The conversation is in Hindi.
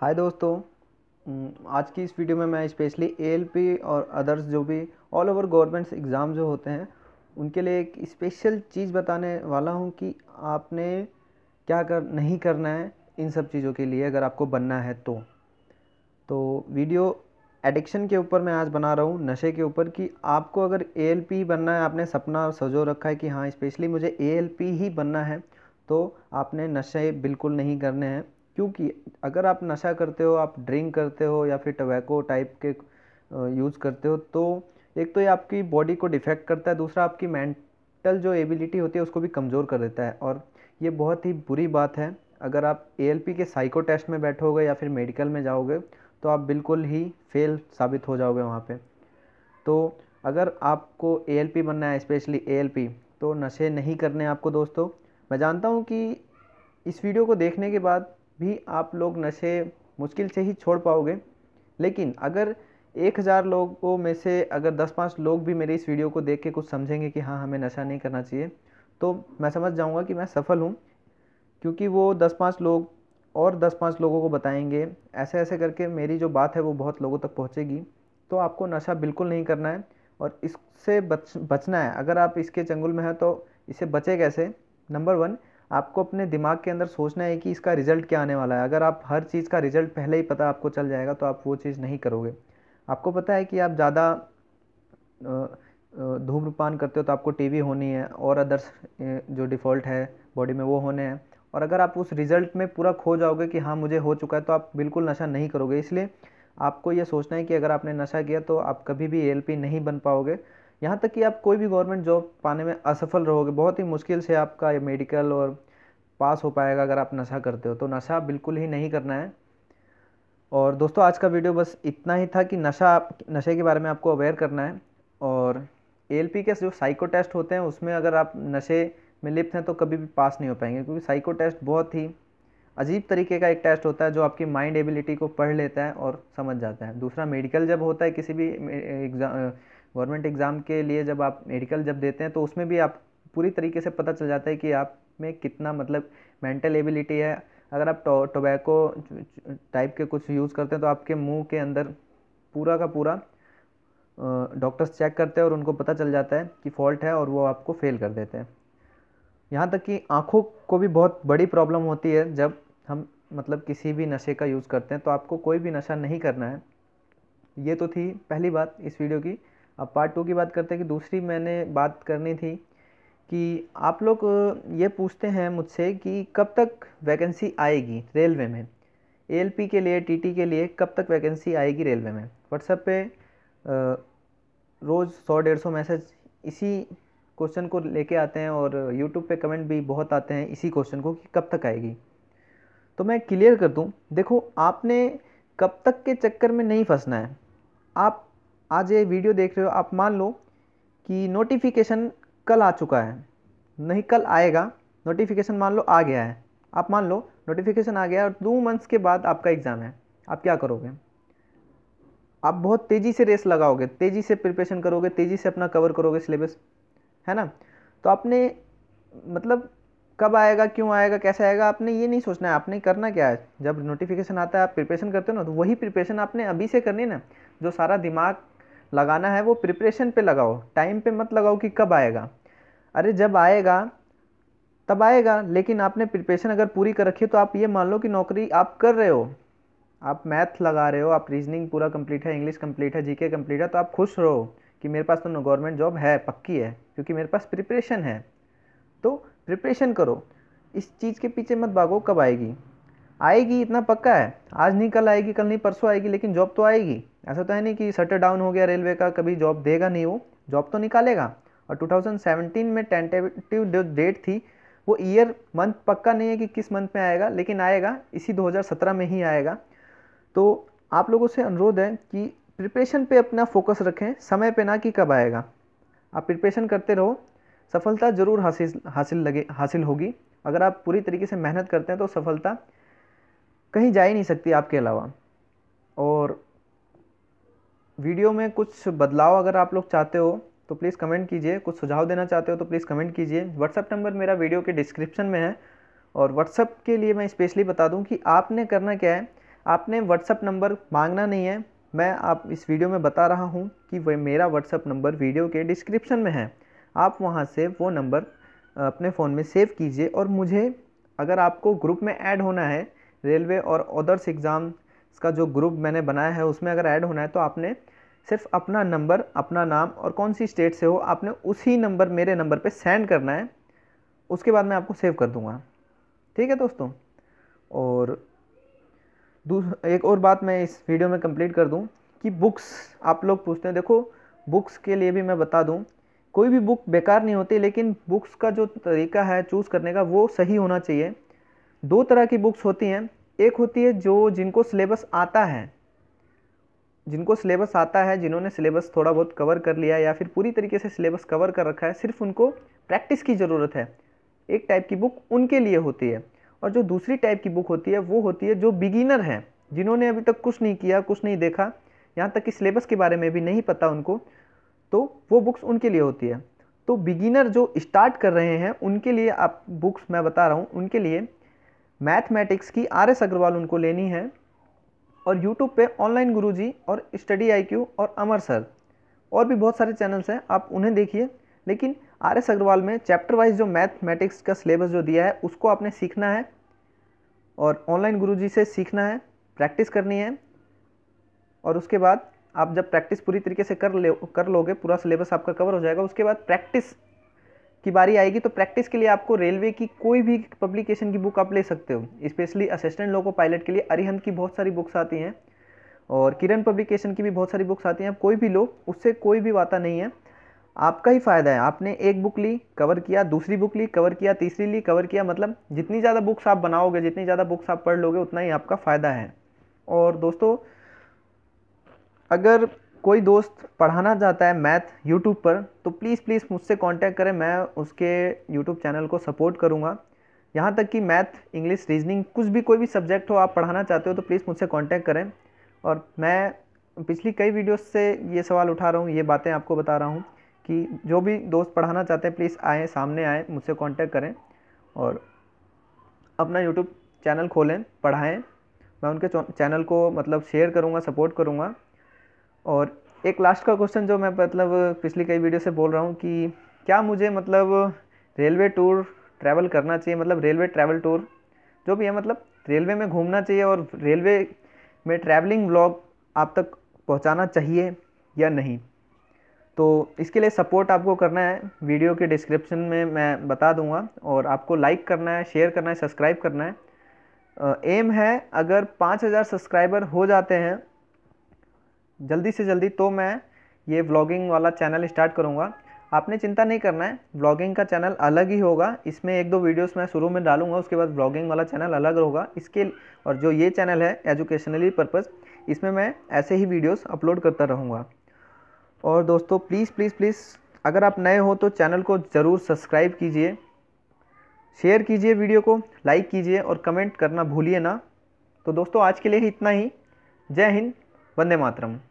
हाय दोस्तों आज की इस वीडियो में मैं स्पेशली ए और अदर्स जो भी ऑल ओवर गवर्नमेंट्स एग्ज़ाम जो होते हैं उनके लिए एक स्पेशल चीज़ बताने वाला हूँ कि आपने क्या कर नहीं करना है इन सब चीज़ों के लिए अगर आपको बनना है तो तो वीडियो एडिक्शन के ऊपर मैं आज बना रहा हूँ नशे के ऊपर कि आपको अगर ए बनना है आपने सपना सजो रखा है कि हाँ स्पेशली मुझे ए ही बनना है तो आपने नशे बिल्कुल नहीं करने हैं क्योंकि अगर आप नशा करते हो आप ड्रिंक करते हो या फिर टबैको टाइप के यूज़ करते हो तो एक तो ये आपकी बॉडी को डिफेक्ट करता है दूसरा आपकी मेंटल जो एबिलिटी होती है उसको भी कमज़ोर कर देता है और ये बहुत ही बुरी बात है अगर आप ए के साइको टेस्ट में बैठोगे या फिर मेडिकल में जाओगे तो आप बिल्कुल ही फेल साबित हो जाओगे वहाँ पर तो अगर आपको ए बनना है स्पेशली ए तो नशे नहीं करने आपको दोस्तों मैं जानता हूँ कि इस वीडियो को देखने के बाद भी आप लोग नशे मुश्किल से ही छोड़ पाओगे लेकिन अगर एक हज़ार लोगों में से अगर दस पाँच लोग भी मेरे इस वीडियो को देख के कुछ समझेंगे कि हाँ हमें नशा नहीं करना चाहिए तो मैं समझ जाऊँगा कि मैं सफल हूँ क्योंकि वो दस पाँच लोग और दस पाँच लोगों को बताएंगे ऐसे ऐसे करके मेरी जो बात है वो बहुत लोगों तक पहुँचेगी तो आपको नशा बिल्कुल नहीं करना है और इससे बच बचना है अगर आप इसके चंगुल में हैं तो इसे बचे कैसे नंबर वन आपको अपने दिमाग के अंदर सोचना है कि इसका रिज़ल्ट क्या आने वाला है अगर आप हर चीज़ का रिज़ल्ट पहले ही पता आपको चल जाएगा तो आप वो चीज़ नहीं करोगे आपको पता है कि आप ज़्यादा धूम्रपान करते हो तो आपको टी होनी है और अदर्स जो डिफ़ॉल्ट है बॉडी में वो होने हैं और अगर आप उस रिज़ल्ट में पूरा खो जाओगे कि हाँ मुझे हो चुका है तो आप बिल्कुल नशा नहीं करोगे इसलिए आपको ये सोचना है कि अगर आपने नशा किया तो आप कभी भी एल नहीं बन पाओगे यहाँ तक कि आप कोई भी गवर्नमेंट जॉब पाने में असफल रहोगे बहुत ही मुश्किल से आपका ये मेडिकल और पास हो पाएगा अगर आप नशा करते हो तो नशा बिल्कुल ही नहीं करना है और दोस्तों आज का वीडियो बस इतना ही था कि नशा नशे के बारे में आपको अवेयर करना है और ए के जो साइको टेस्ट होते हैं उसमें अगर आप नशे में लिप्त हैं तो कभी भी पास नहीं हो पाएंगे क्योंकि साइको टेस्ट बहुत ही अजीब तरीके का एक टेस्ट होता है जो आपकी माइंड एबिलिटी को पढ़ लेता है और समझ जाता है दूसरा मेडिकल जब होता है किसी भी एग्ज़ाम गवर्नमेंट एग्ज़ाम के लिए जब आप मेडिकल जब देते हैं तो उसमें भी आप पूरी तरीके से पता चल जाता है कि आप में कितना मतलब मेंटल एबिलिटी है अगर आप टोबैको टाइप के कुछ यूज़ करते हैं तो आपके मुंह के अंदर पूरा का पूरा डॉक्टर्स चेक करते हैं और उनको पता चल जाता है कि फॉल्ट है और वो आपको फेल कर देते हैं यहाँ तक कि आँखों को भी बहुत बड़ी प्रॉब्लम होती है जब हम मतलब किसी भी नशे का यूज़ करते हैं तो आपको कोई भी नशा नहीं करना है ये तो थी पहली बात इस वीडियो की अब पार्ट टू की बात करते हैं कि दूसरी मैंने बात करनी थी कि आप लोग ये पूछते हैं मुझसे कि कब तक वैकेंसी आएगी रेलवे में ए के लिए टीटी के लिए कब तक वैकेंसी आएगी रेलवे में व्हाट्सएप पे रोज़ सौ डेढ़ सौ मैसेज इसी क्वेश्चन को लेके आते हैं और यूट्यूब पे कमेंट भी बहुत आते हैं इसी क्वेश्चन को कि कब तक आएगी तो मैं क्लियर कर दूं देखो आपने कब तक के चक्कर में नहीं फंसना है आप आज ये वीडियो देख रहे हो आप मान लो कि नोटिफिकेशन कल आ चुका है नहीं कल आएगा नोटिफिकेशन मान लो आ गया है आप मान लो नोटिफिकेशन आ गया और टू मंथ्स के बाद आपका एग्ज़ाम है आप क्या करोगे आप बहुत तेज़ी से रेस लगाओगे तेज़ी से प्रिपरेशन करोगे तेज़ी से अपना कवर करोगे सिलेबस है ना तो आपने मतलब कब आएगा क्यों आएगा कैसे आएगा आपने ये नहीं सोचना है आपने करना क्या है जब नोटिफिकेशन आता है आप प्रिपरेशन करते हो ना तो वही प्रिपरेशन आपने अभी से करनी है ना जो सारा दिमाग लगाना है वो प्रिपरेशन पे लगाओ टाइम पे मत लगाओ कि कब आएगा अरे जब आएगा तब आएगा लेकिन आपने प्रिपरेशन अगर पूरी कर रखी है तो आप ये मान लो कि नौकरी आप कर रहे हो आप मैथ लगा रहे हो आप रीजनिंग पूरा कंप्लीट है इंग्लिश कंप्लीट है जीके कंप्लीट है तो आप खुश रहो कि मेरे पास तो गवर्नमेंट जॉब है पक्की है क्योंकि मेरे पास प्रिपरेशन है तो प्रिपरेशन करो इस चीज़ के पीछे मत भागो कब आएगी आएगी इतना पक्का है आज नहीं कल आएगी कल नहीं परसों आएगी लेकिन जॉब तो आएगी ऐसा तो है नहीं कि शटर डाउन हो गया रेलवे का कभी जॉब देगा नहीं वो जॉब तो निकालेगा और 2017 में टेंटेटिव जो डेट थी वो ईयर मंथ पक्का नहीं है कि किस मंथ में आएगा लेकिन आएगा इसी 2017 में ही आएगा तो आप लोगों से अनुरोध है कि प्रिपरेशन पे अपना फोकस रखें समय पे ना कि कब आएगा आप प्रिपरेशन करते रहो सफलता ज़रूर हासिल हासिल लगे हासिल होगी अगर आप पूरी तरीके से मेहनत करते हैं तो सफलता कहीं जा ही नहीं सकती आपके अलावा और वीडियो में कुछ बदलाव अगर आप लोग चाहते हो तो प्लीज़ कमेंट कीजिए कुछ सुझाव देना चाहते हो तो प्लीज़ कमेंट कीजिए व्हाट्सअप नंबर मेरा वीडियो के डिस्क्रिप्शन में है और व्हाट्सअप के लिए मैं स्पेशली बता दूं कि आपने करना क्या है आपने व्हाट्सअप नंबर मांगना नहीं है मैं आप इस वीडियो में बता रहा हूँ कि वह मेरा व्हाट्सअप नंबर वीडियो के डिस्क्रिप्शन में है आप वहाँ से वो नंबर अपने फ़ोन में सेव कीजिए और मुझे अगर आपको ग्रुप में ऐड होना है रेलवे और अदर्स एग्ज़ाम्स का जो ग्रुप मैंने बनाया है उसमें अगर ऐड होना है तो आपने सिर्फ अपना नंबर अपना नाम और कौन सी स्टेट से हो आपने उसी नंबर मेरे नंबर पे सेंड करना है उसके बाद मैं आपको सेव कर दूंगा ठीक है दोस्तों और एक और बात मैं इस वीडियो में कंप्लीट कर दूं कि बुक्स आप लोग पूछते हैं देखो बुक्स के लिए भी मैं बता दूं कोई भी बुक बेकार नहीं होती लेकिन बुक्स का जो तरीका है चूज़ करने का वो सही होना चाहिए दो तरह की बुक्स होती हैं एक होती है जो जिनको सिलेबस आता है जिनको सिलेबस आता है जिन्होंने सिलेबस थोड़ा बहुत कवर कर लिया या फिर पूरी तरीके से सिलेबस कवर कर रखा है सिर्फ उनको प्रैक्टिस की ज़रूरत है एक टाइप की बुक उनके लिए होती है और जो दूसरी टाइप की बुक होती है वो होती है जो बिगिनर हैं जिन्होंने अभी तक कुछ नहीं किया कुछ नहीं देखा यहाँ तक कि सिलेबस के बारे में भी नहीं पता उनको तो वो बुक्स उनके लिए होती है तो बिगिनर जो स्टार्ट कर रहे हैं उनके लिए आप बुक्स मैं बता रहा हूँ उनके लिए मैथमेटिक्स की आर एस अग्रवाल उनको लेनी है और यूट्यूब पे ऑनलाइन गुरुजी और स्टडी आईक्यू और अमर सर और भी बहुत सारे चैनल्स हैं आप उन्हें देखिए लेकिन आर एस अग्रवाल में चैप्टर वाइज जो मैथमेटिक्स का सिलेबस जो दिया है उसको आपने सीखना है और ऑनलाइन गुरु से सीखना है प्रैक्टिस करनी है और उसके बाद आप जब प्रैक्टिस पूरी तरीके से कर ले कर लोगे पूरा सिलेबस आपका कवर हो जाएगा उसके बाद प्रैक्टिस की बारी आएगी तो प्रैक्टिस के लिए आपको रेलवे की कोई भी पब्लिकेशन की बुक आप ले सकते हो स्पेशली असिस्टेंट लोको पायलट के लिए अरिहंत की बहुत सारी बुक्स आती हैं और किरण पब्लिकेशन की भी बहुत सारी बुक्स आती हैं आप कोई भी लो उससे कोई भी वाता नहीं है आपका ही फ़ायदा है आपने एक बुक ली कवर किया दूसरी बुक ली कवर किया तीसरी ली कवर किया मतलब जितनी ज़्यादा बुक्स आप बनाओगे जितनी ज़्यादा बुक्स आप पढ़ लोगे उतना ही आपका फ़ायदा है और दोस्तों अगर कोई दोस्त पढ़ाना चाहता है मैथ यूट्यूब पर तो प्लीज़ प्लीज़ मुझसे कांटेक्ट करें मैं उसके यूट्यूब चैनल को सपोर्ट करूँगा यहाँ तक कि मैथ इंग्लिश रीजनिंग कुछ भी कोई भी सब्जेक्ट हो आप पढ़ाना चाहते हो तो प्लीज़ मुझसे कांटेक्ट करें और मैं पिछली कई वीडियोस से ये सवाल उठा रहा हूँ ये बातें आपको बता रहा हूँ कि जो भी दोस्त पढ़ाना चाहते हैं प्लीज़ आएँ सामने आएँ मुझसे कॉन्टैक्ट करें और अपना यूट्यूब चैनल खोलें पढ़ाएँ मैं उनके चैनल को मतलब शेयर करूँगा सपोर्ट करूँगा और एक लास्ट का क्वेश्चन जो मैं मतलब पिछली कई वीडियो से बोल रहा हूँ कि क्या मुझे मतलब रेलवे टूर ट्रैवल करना चाहिए मतलब रेलवे ट्रैवल टूर जो भी है मतलब रेलवे में घूमना चाहिए और रेलवे में ट्रैवलिंग ब्लॉग आप तक पहुँचाना चाहिए या नहीं तो इसके लिए सपोर्ट आपको करना है वीडियो के डिस्क्रिप्शन में मैं बता दूंगा और आपको लाइक करना है शेयर करना है सब्सक्राइब करना है एम है अगर 5000 सब्सक्राइबर हो जाते हैं जल्दी से जल्दी तो मैं ये व्लॉगिंग वाला चैनल स्टार्ट करूँगा आपने चिंता नहीं करना है व्लॉगिंग का चैनल अलग ही होगा इसमें एक दो वीडियोस मैं शुरू में डालूंगा उसके बाद व्लॉगिंग वाला चैनल अलग होगा इसके और जो ये चैनल है एजुकेशनली पर्पज़ इसमें मैं ऐसे ही वीडियोस अपलोड करता रहूँगा और दोस्तों प्लीज़ प्लीज़ प्लीज़ अगर आप नए हो तो चैनल को ज़रूर सब्सक्राइब कीजिए शेयर कीजिए वीडियो को लाइक कीजिए और कमेंट करना भूलिए ना तो दोस्तों आज के लिए ही इतना ही जय हिंद वंदे मातरम